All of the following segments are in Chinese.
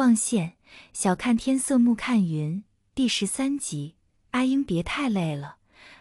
望线，晓看天色暮看云。第十三集，阿英别太累了。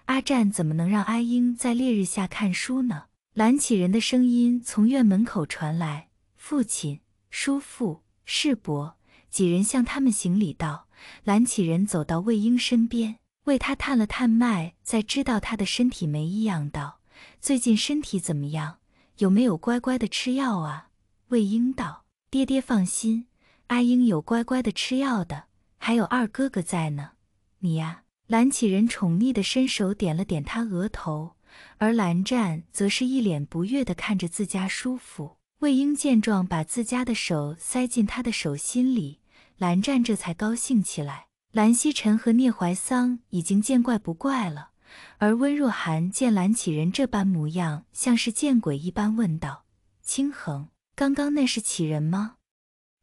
阿占怎么能让阿英在烈日下看书呢？蓝启人的声音从院门口传来。父亲、叔父、世伯几人向他们行礼道。蓝启人走到魏婴身边，为他探了探脉，再知道他的身体没异样，道：“最近身体怎么样？有没有乖乖的吃药啊？”魏婴道：“爹爹放心。”阿英有乖乖的吃药的，还有二哥哥在呢。你呀，蓝启仁宠溺的伸手点了点他额头，而蓝湛则是一脸不悦的看着自家叔父。魏婴见状，把自家的手塞进他的手心里，蓝湛这才高兴起来。蓝曦臣和聂怀桑已经见怪不怪了，而温若寒见蓝启人这般模样，像是见鬼一般问道：“清恒，刚刚那是启人吗？”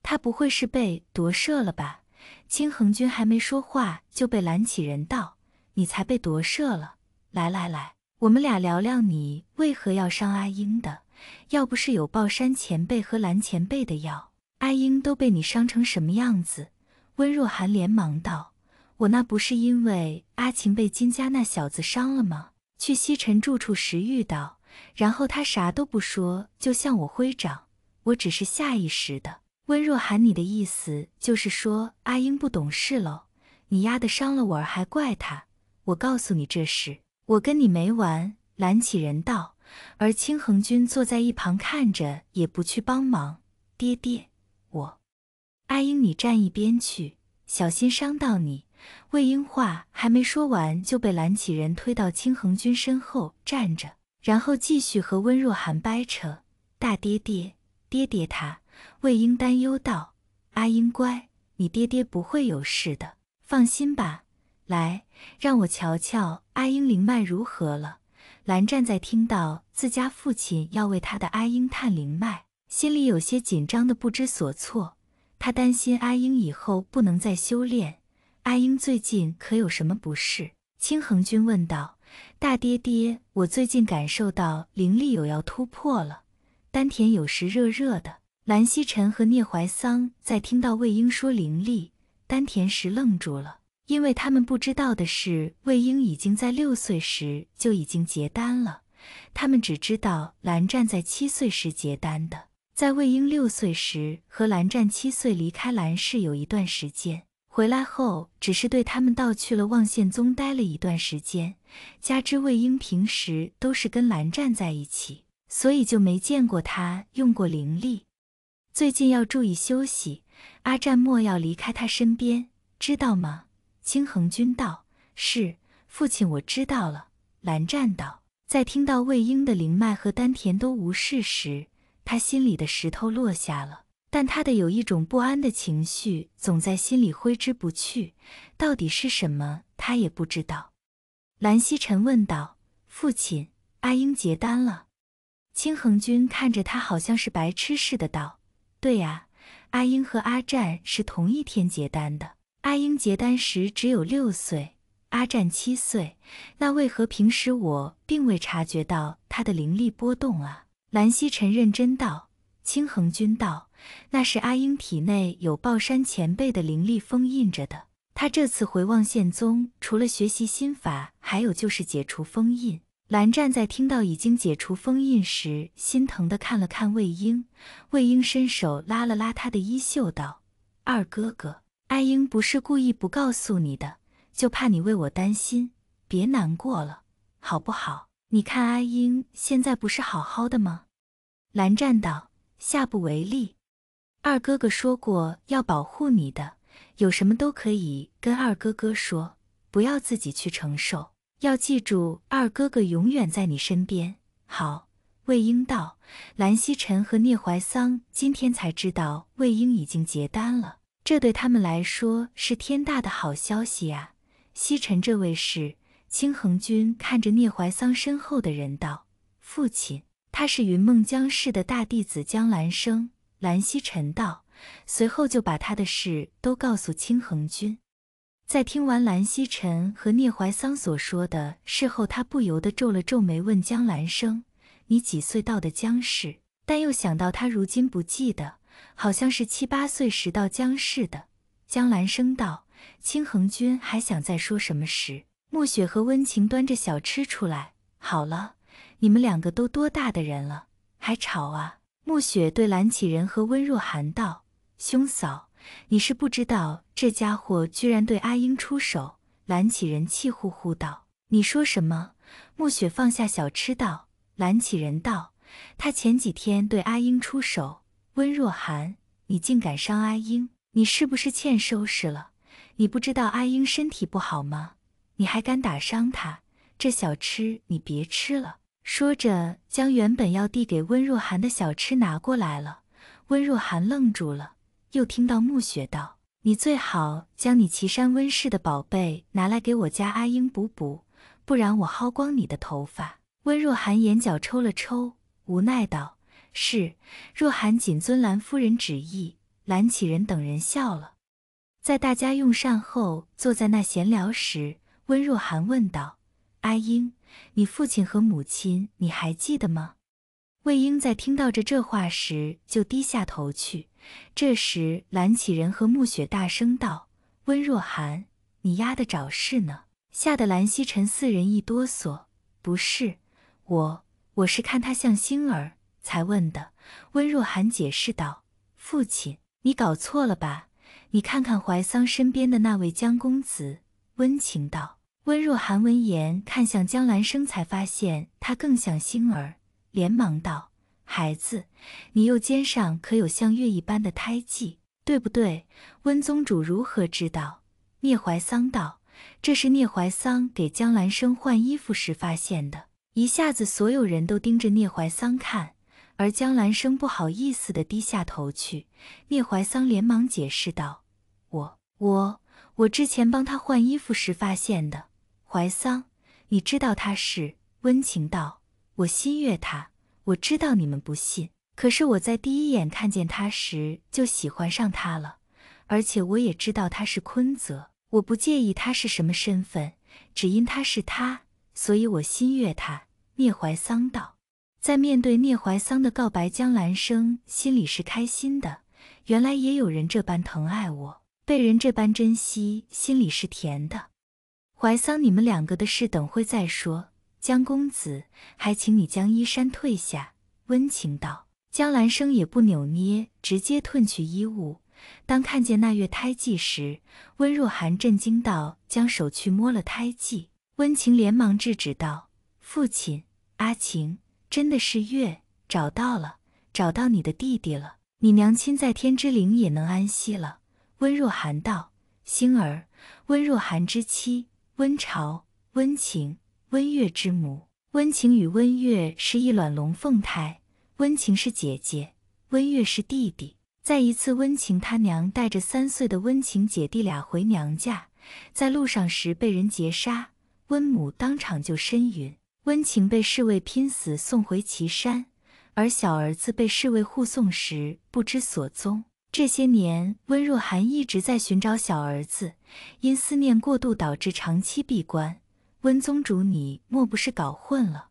他不会是被夺舍了吧？清恒君还没说话就被蓝启仁道：“你才被夺舍了！来来来，我们俩聊聊，你为何要伤阿英的？要不是有抱山前辈和蓝前辈的药，阿英都被你伤成什么样子？”温若寒连忙道：“我那不是因为阿晴被金家那小子伤了吗？去西城住处时遇到，然后他啥都不说，就向我挥掌，我只是下意识的。”温若寒，你的意思就是说阿英不懂事喽？你丫的伤了我儿还怪他？我告诉你这事，我跟你没完！蓝启仁道，而青恒君坐在一旁看着，也不去帮忙。爹爹，我，阿英，你站一边去，小心伤到你。魏英话还没说完，就被蓝启仁推到青恒君身后站着，然后继续和温若寒掰扯。大爹爹，爹爹他。魏婴担忧道：“阿英乖，你爹爹不会有事的，放心吧。来，让我瞧瞧阿英灵脉如何了。”蓝湛在听到自家父亲要为他的阿英探灵脉，心里有些紧张的不知所措。他担心阿英以后不能再修炼。阿英最近可有什么不适？青恒君问道：“大爹爹，我最近感受到灵力有要突破了，丹田有时热热的。”蓝曦臣和聂怀桑在听到魏婴说灵力丹田时愣住了，因为他们不知道的是，魏婴已经在六岁时就已经结丹了。他们只知道蓝湛在七岁时结丹的。在魏婴六岁时和蓝湛七岁离开蓝氏有一段时间，回来后只是对他们道去了望仙宗待了一段时间。加之魏婴平时都是跟蓝湛在一起，所以就没见过他用过灵力。最近要注意休息，阿占莫要离开他身边，知道吗？青恒君道：“是，父亲，我知道了。”蓝湛道：“在听到魏婴的灵脉和丹田都无事时，他心里的石头落下了。但他的有一种不安的情绪总在心里挥之不去，到底是什么，他也不知道。”蓝曦臣问道：“父亲，阿英结丹了？”青恒君看着他，好像是白痴似的道。对呀，阿英和阿战是同一天结丹的。阿英结丹时只有六岁，阿战七岁。那为何平时我并未察觉到他的灵力波动啊？蓝曦臣认真道。青恒君道，那是阿英体内有暴山前辈的灵力封印着的。他这次回望仙宗，除了学习心法，还有就是解除封印。蓝湛在听到已经解除封印时，心疼的看了看魏婴。魏婴伸手拉了拉他的衣袖，道：“二哥哥，阿婴不是故意不告诉你的，就怕你为我担心，别难过了，好不好？你看阿英现在不是好好的吗？”蓝湛道：“下不为例。二哥哥说过要保护你的，有什么都可以跟二哥哥说，不要自己去承受。”要记住，二哥哥永远在你身边。好，魏婴道。蓝曦臣和聂怀桑今天才知道魏婴已经结丹了，这对他们来说是天大的好消息呀！曦臣这位是清恒君，看着聂怀桑身后的人道，父亲，他是云梦江氏的大弟子江兰生。蓝曦臣道，随后就把他的事都告诉清恒君。在听完蓝曦臣和聂怀桑所说的事后，他不由得皱了皱眉，问江兰生：“你几岁到的江氏？”但又想到他如今不记得，好像是七八岁时到江氏的。江兰生道：“青恒君还想再说什么时，暮雪和温情端着小吃出来。好了，你们两个都多大的人了，还吵啊？”暮雪对蓝启仁和温若寒道：“兄嫂。”你是不知道，这家伙居然对阿英出手！蓝启人气呼呼道：“你说什么？”暮雪放下小吃道：“蓝启人道，他前几天对阿英出手。”温若寒，你竟敢伤阿英！你是不是欠收拾了？你不知道阿英身体不好吗？你还敢打伤他？这小吃你别吃了。说着，将原本要递给温若寒的小吃拿过来了。温若寒愣住了。又听到暮雪道：“你最好将你岐山温氏的宝贝拿来给我家阿英补补，不然我薅光你的头发。”温若寒眼角抽了抽，无奈道：“是，若寒谨遵蓝夫人旨意。”蓝启仁等人笑了。在大家用膳后，坐在那闲聊时，温若寒问道：“阿英，你父亲和母亲，你还记得吗？”魏婴在听到这这话时，就低下头去。这时，蓝启仁和暮雪大声道：“温若寒，你丫的找事呢！”吓得蓝曦臣四人一哆嗦。“不是，我我是看他像星儿才问的。”温若寒解释道。“父亲，你搞错了吧？你看看怀桑身边的那位江公子。”温情道。温若寒闻言看向江兰生，才发现他更像星儿。连忙道：“孩子，你右肩上可有像月一般的胎记，对不对？”温宗主如何知道？聂怀桑道：“这是聂怀桑给江兰生换衣服时发现的。”一下子，所有人都盯着聂怀桑看，而江兰生不好意思的低下头去。聂怀桑连忙解释道：“我、我、我之前帮他换衣服时发现的。”怀桑，你知道他是温情道。我心悦他，我知道你们不信，可是我在第一眼看见他时就喜欢上他了，而且我也知道他是坤泽，我不介意他是什么身份，只因他是他，所以我心悦他。聂怀桑道，在面对聂怀桑的告白，江兰生心里是开心的，原来也有人这般疼爱我，被人这般珍惜，心里是甜的。怀桑，你们两个的事等会再说。江公子，还请你将衣衫褪下。”温情道。江兰生也不扭捏，直接褪去衣物。当看见那月胎记时，温若寒震惊到，将手去摸了胎记。温情连忙制止道：“父亲，阿晴，真的是月找到了，找到你的弟弟了。你娘亲在天之灵也能安息了。”温若寒道：“星儿，温若寒之妻温朝，温情。”温月之母温情与温月是一卵龙凤胎，温情是姐姐，温月是弟弟。在一次，温情他娘带着三岁的温情姐弟俩回娘家，在路上时被人劫杀，温母当场就身陨，温情被侍卫拼死送回岐山，而小儿子被侍卫护送时不知所踪。这些年，温若寒一直在寻找小儿子，因思念过度导致长期闭关。温宗主，你莫不是搞混了？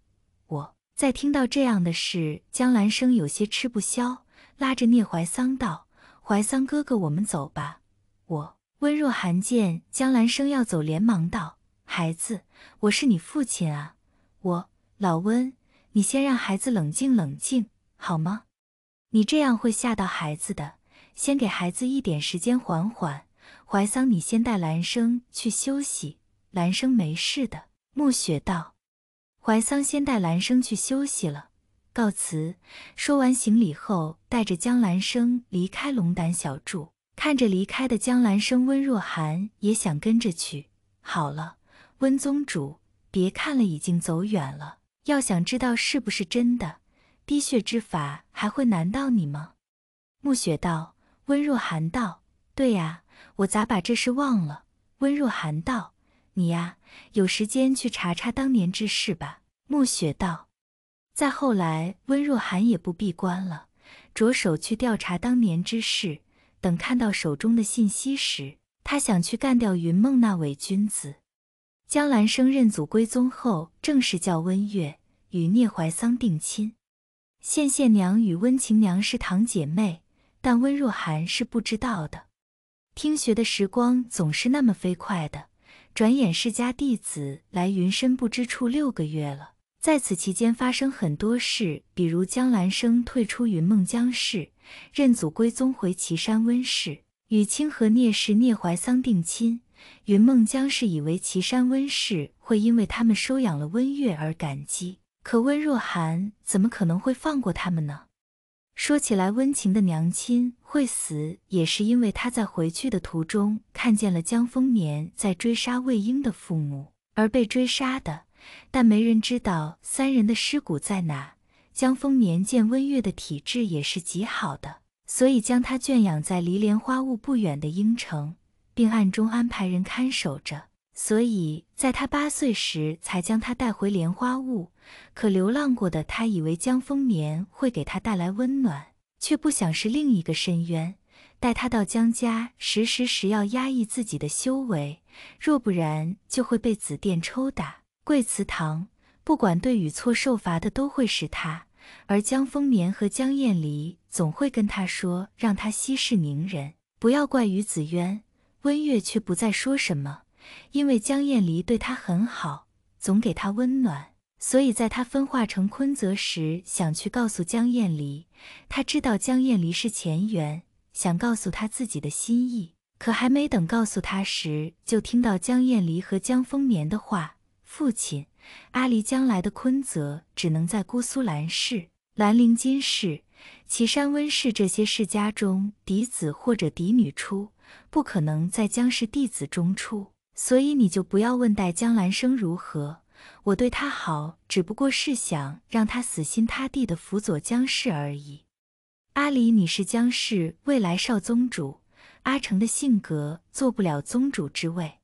我在听到这样的事，江兰生有些吃不消，拉着聂怀桑道：“怀桑哥哥，我们走吧。”我温若寒见江兰生要走，连忙道：“孩子，我是你父亲啊！我老温，你先让孩子冷静冷静，好吗？你这样会吓到孩子的。先给孩子一点时间，缓缓。怀桑，你先带兰生去休息。”兰生没事的，暮雪道。怀桑先带兰生去休息了，告辞。说完行礼后，带着江兰生离开龙胆小筑。看着离开的江兰生，温若寒也想跟着去。好了，温宗主，别看了，已经走远了。要想知道是不是真的，滴血之法还会难到你吗？暮雪道。温若寒道：“对呀，我咋把这事忘了？”温若寒道。你呀，有时间去查查当年之事吧。”暮雪道。再后来，温若寒也不闭关了，着手去调查当年之事。等看到手中的信息时，他想去干掉云梦那伪君子。江兰生认祖归宗后，正式叫温月，与聂怀桑定亲。羡羡娘与温晴娘是堂姐妹，但温若寒是不知道的。听学的时光总是那么飞快的。转眼世家弟子来云深不知处六个月了，在此期间发生很多事，比如江兰生退出云梦江氏，认祖归宗回岐山温氏，与清河聂氏聂怀桑定亲。云梦江氏以为岐山温氏会因为他们收养了温月而感激，可温若寒怎么可能会放过他们呢？说起来，温情的娘亲会死，也是因为她在回去的途中看见了江丰年在追杀魏婴的父母而被追杀的。但没人知道三人的尸骨在哪。江丰年见温月的体质也是极好的，所以将他圈养在离莲花坞不远的英城，并暗中安排人看守着。所以，在他八岁时才将他带回莲花坞。可流浪过的他以为江风眠会给他带来温暖，却不想是另一个深渊。带他到江家时时时要压抑自己的修为，若不然就会被紫殿抽打跪祠堂。不管对与错，受罚的都会是他。而江风眠和江厌离总会跟他说，让他息事宁人，不要怪于紫渊。温月却不再说什么。因为江燕离对他很好，总给他温暖，所以在他分化成坤泽时，想去告诉江燕离。他知道江燕离是前缘，想告诉他自己的心意，可还没等告诉他时，就听到江燕离和江丰年的话：“父亲，阿离将来的坤泽只能在姑苏兰氏、兰陵金氏、岐山温氏这些世家中嫡子或者嫡女出，不可能在江氏弟子中出。”所以你就不要问戴江兰生如何，我对他好，只不过是想让他死心塌地的辅佐江氏而已。阿离，你是江氏未来少宗主，阿成的性格做不了宗主之位。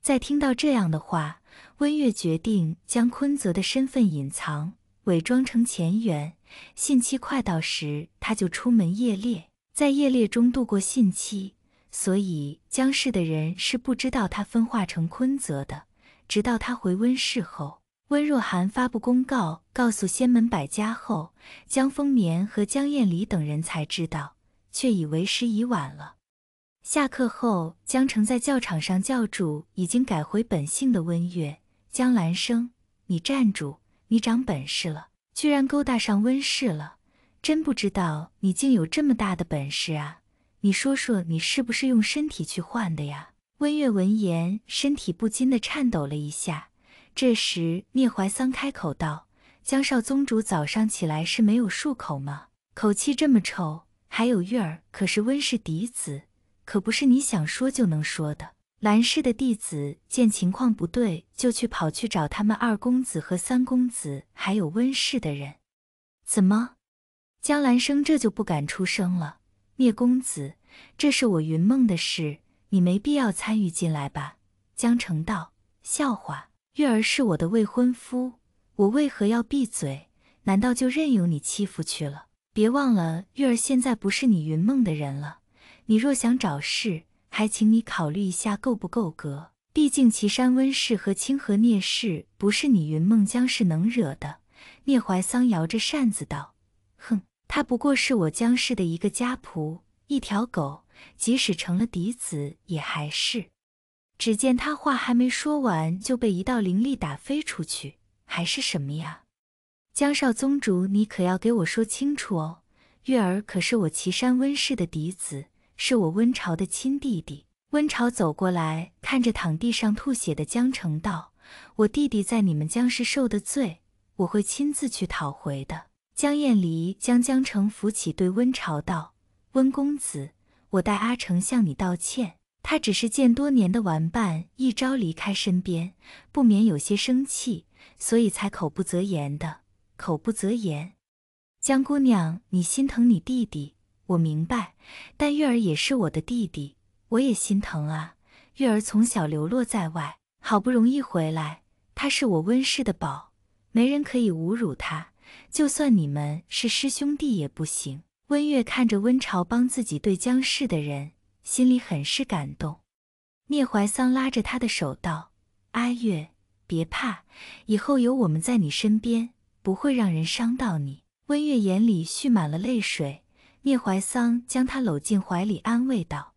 在听到这样的话，温月决定将坤泽的身份隐藏，伪装成前缘。信期快到时，他就出门夜猎，在夜猎中度过信期。所以江氏的人是不知道他分化成昆泽的，直到他回温氏后，温若寒发布公告，告诉仙门百家后，江丰眠和江晏离等人才知道，却已为时已晚了。下课后，江澄在教场上叫住已经改回本姓的温月江兰生：“你站住！你长本事了，居然勾搭上温氏了，真不知道你竟有这么大的本事啊！”你说说，你是不是用身体去换的呀？温月闻言，身体不禁的颤抖了一下。这时，聂怀桑开口道：“江少宗主早上起来是没有漱口吗？口气这么臭！还有月儿，可是温氏嫡子，可不是你想说就能说的。”兰氏的弟子见情况不对，就去跑去找他们二公子和三公子，还有温氏的人。怎么？江兰生这就不敢出声了。聂公子，这是我云梦的事，你没必要参与进来吧？江澄道，笑话，月儿是我的未婚夫，我为何要闭嘴？难道就任由你欺负去了？别忘了，月儿现在不是你云梦的人了。你若想找事，还请你考虑一下够不够格。毕竟岐山温氏和清河聂氏不是你云梦江氏能惹的。聂怀桑摇着扇子道，哼。他不过是我江氏的一个家仆，一条狗，即使成了嫡子，也还是。只见他话还没说完，就被一道灵力打飞出去，还是什么呀？江少宗主，你可要给我说清楚哦。月儿可是我岐山温氏的嫡子，是我温朝的亲弟弟。温朝走过来看着躺地上吐血的江澄道：“我弟弟在你们江氏受的罪，我会亲自去讨回的。”江晏离将江城扶起，对温朝道：“温公子，我代阿城向你道歉。他只是见多年的玩伴一朝离开身边，不免有些生气，所以才口不择言的。口不择言，江姑娘，你心疼你弟弟，我明白。但月儿也是我的弟弟，我也心疼啊。月儿从小流落在外，好不容易回来，他是我温氏的宝，没人可以侮辱他。”就算你们是师兄弟也不行。温月看着温朝帮自己对江氏的人，心里很是感动。聂怀桑拉着他的手道：“阿月，别怕，以后有我们在你身边，不会让人伤到你。”温月眼里蓄满了泪水，聂怀桑将他搂进怀里，安慰道。